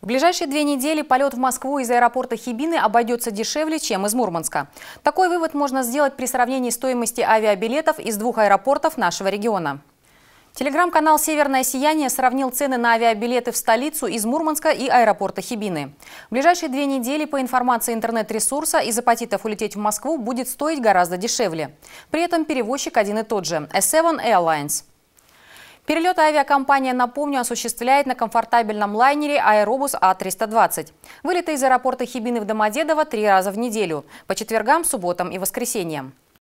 В ближайшие две недели полет в Москву из аэропорта Хибины обойдется дешевле, чем из Мурманска. Такой вывод можно сделать при сравнении стоимости авиабилетов из двух аэропортов нашего региона. Телеграм-канал «Северное сияние» сравнил цены на авиабилеты в столицу из Мурманска и аэропорта Хибины. В ближайшие две недели, по информации интернет-ресурса, из апатитов улететь в Москву будет стоить гораздо дешевле. При этом перевозчик один и тот же – S7 Airlines. Перелеты авиакомпания, напомню, осуществляет на комфортабельном лайнере «Аэробус А320». Вылеты из аэропорта Хибины в Домодедово три раза в неделю, по четвергам, субботам и воскресеньям.